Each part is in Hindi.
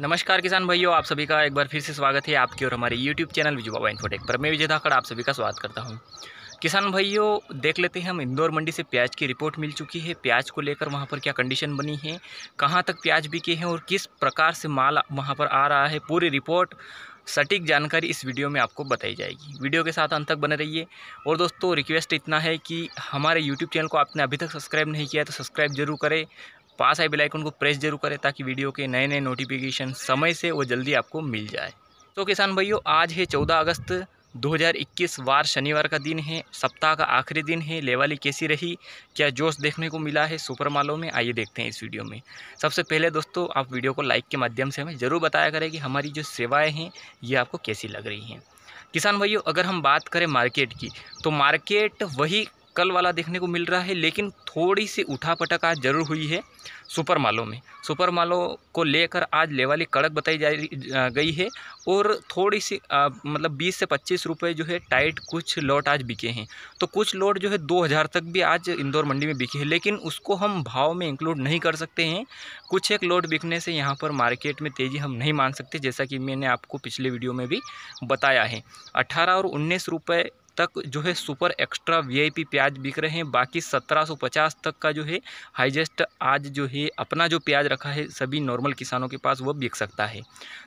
नमस्कार किसान भाइयों आप सभी का एक बार फिर से स्वागत है आपके और हमारे YouTube channel Viju Baba infotech पर मैं विजय धाकड़ आप सभी का स्वागत करता हूँ किसान भाइयों देख लेते हैं हम इंदौर मंडी से प्याज की रिपोर्ट मिल चुकी है प्याज को लेकर वहाँ पर क्या कंडीशन बनी है कहाँ तक प्याज बिके हैं और किस प्रकार से माल वहाँ पर आ रहा है पूरी रिपोर्ट सटीक जानकारी इस वीडियो में आपको बताई जाएगी वीडियो के साथ अंत तक बने रहिए और दोस्तों रिक्वेस्ट इतना है कि हमारे यूट्यूब चैनल को आपने अभी तक सब्सक्राइब नहीं किया है तो सब्सक्राइब जरूर करें पास आए बेलाइकन को प्रेस जरूर करें ताकि वीडियो के नए नए नोटिफिकेशन समय से वो जल्दी आपको मिल जाए तो किसान भाइयों आज है चौदह अगस्त 2021 वार शनिवार का दिन है सप्ताह का आखिरी दिन है लेवाली कैसी रही क्या जोश देखने को मिला है सुपर मालों में आइए देखते हैं इस वीडियो में सबसे पहले दोस्तों आप वीडियो को लाइक के माध्यम से हमें ज़रूर बताया करें कि हमारी जो सेवाएं हैं ये आपको कैसी लग रही हैं किसान भाइयों अगर हम बात करें मार्केट की तो मार्केट वही कल वाला देखने को मिल रहा है लेकिन थोड़ी सी उठापटक आज जरूर हुई है सुपर मालों में सुपर मालों को लेकर आज लेवाली कड़क बताई जा गई है और थोड़ी सी आ, मतलब 20 से 25 रुपए जो है टाइट कुछ लॉट आज बिके हैं तो कुछ लॉट जो है 2000 तक भी आज इंदौर मंडी में बिके हैं लेकिन उसको हम भाव में इंक्लूड नहीं कर सकते हैं कुछ एक लॉट बिकने से यहाँ पर मार्केट में तेज़ी हम नहीं मान सकते जैसा कि मैंने आपको पिछले वीडियो में भी बताया है अट्ठारह और उन्नीस रुपये तक जो है सुपर एक्स्ट्रा वीआईपी प्याज बिक रहे हैं बाकी 1750 तक का जो है हाईजेस्ट आज जो है अपना जो प्याज रखा है सभी नॉर्मल किसानों के पास वह बिक सकता है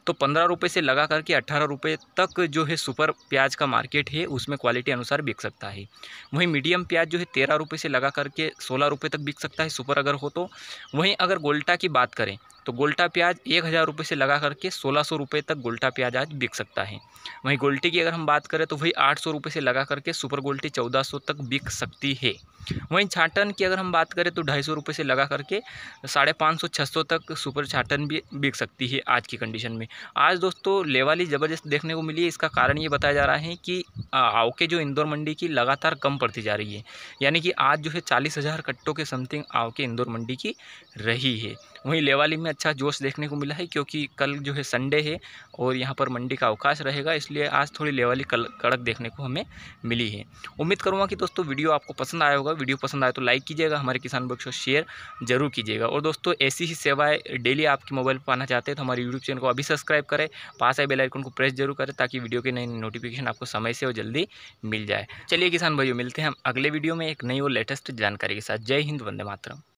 तो पंद्रह रुपये से लगा करके अट्ठारह रुपये तक जो है सुपर प्याज का मार्केट है उसमें क्वालिटी अनुसार बिक सकता है वहीं मीडियम प्याज जो है तेरह रुपये से लगा करके सोलह रुपये तक बिक सकता है सुपर अगर हो तो वहीं अगर गोल्टा की बात करें तो गोल्टा प्याज एक हज़ार रुपये से लगा करके सोलह सौ रुपये तक गोल्टा प्याज आज बिक सकता है वहीं गोल्टी की अगर हम बात करें तो वही आठ सौ रुपये से लगा करके सुपर गोल्टी चौदह सौ तक बिक सकती है वहीं छाटन की अगर हम बात करें तो ढाई सौ रुपये से लगा करके साढ़े पाँच सौ छः सौ तक सुपर छाटन भी बिक सकती है आज की कंडीशन में आज दोस्तों लेवाली ज़बरदस्त देखने को मिली है इसका कारण ये बताया जा रहा है कि आवके जो इंदौर मंडी की लगातार कम पड़ती जा रही है यानी कि आज जो है चालीस हज़ार कट्टों के समथिंग आवके इंदौर मंडी की रही है वहीं लेवाली में अच्छा जोश देखने को मिला है क्योंकि कल जो है संडे है और यहाँ पर मंडी का अवकाश रहेगा इसलिए आज थोड़ी लेवली कल कड़क देखने को हमें मिली है उम्मीद करूँगा कि दोस्तों वीडियो आपको पसंद आया होगा वीडियो पसंद आए तो लाइक कीजिएगा हमारे किसान बॉक्स शेयर जरूर कीजिएगा और दोस्तों ऐसी ही सेवाएं डेली आपके मोबाइल पर आना चाहते हैं तो हमारे यूट्यूब चैनल को अभी सब्सक्राइब करें पास आए बेल को प्रेस जरूर करें ताकि वीडियो के नई नोटिफिकेशन आपको समय से और जल्दी मिल जाए चलिए किसान भाइयों मिलते हैं हम अगले वीडियो में एक नई और लेटेस्ट जानकारी के साथ जय हिंद वंदे मातरम